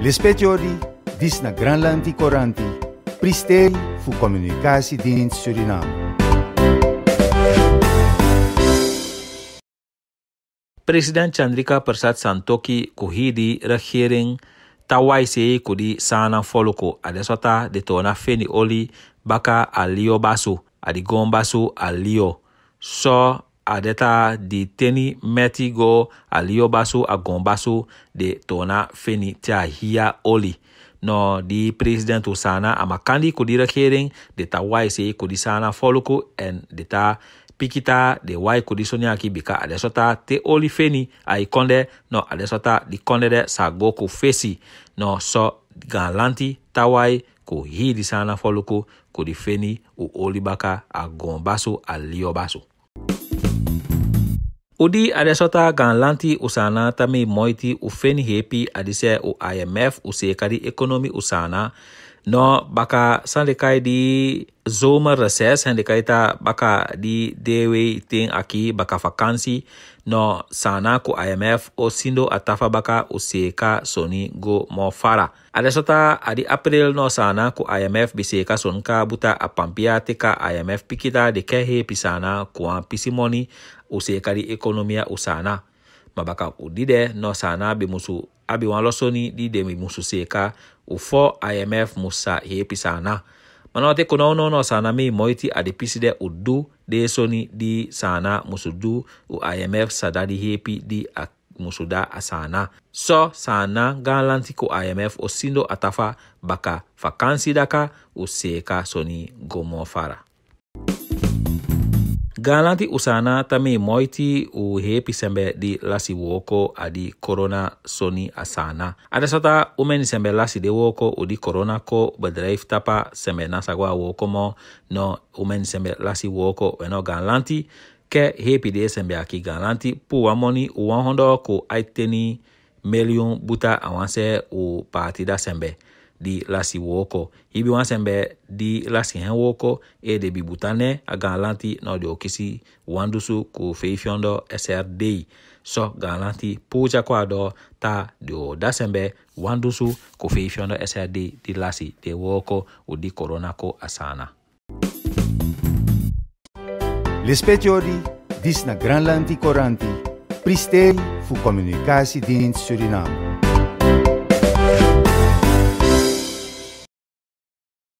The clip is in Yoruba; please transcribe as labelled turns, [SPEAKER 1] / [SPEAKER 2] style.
[SPEAKER 1] di din na Grandland Coranti, Priè fu comunicasi dins Surinam.
[SPEAKER 2] President Chandrika persat Santoki Kohidirehirren Taai se codi sana fòco a desòrta de tornarfennioli baca a lio baso, a diòso a'. adeta di teni metigo aliobaso agombaso de tona feni tiahia oli. No di president Osana amakandi ko di regering de ta waise ko di sana foloko en de ta pikita de wai ko di sonia ki bika adesota te oli feni ai konde no adesota di konde de sago ko fesi no so galanti tawai ko hi di sana foloko ko di feni o oli baka agombaso aliobaso. Udi adesota gan lanti usana tami moiti ufeni hepi adise o IMF usekadi ekonomi usana no baka sande kai di zomer recess en de kaita baka di dewe ting aki baka vakansi no sana ku IMF o sindo atafa baka useka soni go mo fara. Ada sota adi April no sana ku IMF biseka sonka buta apampia teka IMF pikita de kehe pisana kuan pisimoni useka di ekonomia usana. Mabaka udide no sana bimusu abiwan lɔsɔ ni di dɛmɛ musosi ka òfɔ imf musa yepisa ana mana ɔte kɔnɔ ɔnɔ ɔnɔ sana mi mɔ eti adepisi dɛ odo de di sana musudu o imf sada di di musuda musoda asana so sana galanti ko imf osindo atafa baka fakansi daka o seka soni gomo fara Galanti usana tami moiti u he pisembe di lasi woko adi corona soni asana. Ada sota umeni sembe lasi de woko u corona ko bedrijf tapa sembe nasagwa woko mo no umeni sembe lasi woko weno galanti ke he pide sembe aki galanti pu wamoni u 100 ko aiteni million buta awanse u partida sembe. di lasi woko ibi wan sembe di lasi hen woko e de bi butane aga lanti no de okisi wandusu ko feifiondo SRD so galanti lanti puja kwa do ta di o dasembe wandusu ko feifiondo SRD di lasi de woko u di corona ko asana
[SPEAKER 1] Rispettiori, disna gran lanti Coranti, pristeri fu comunicasi di Suriname.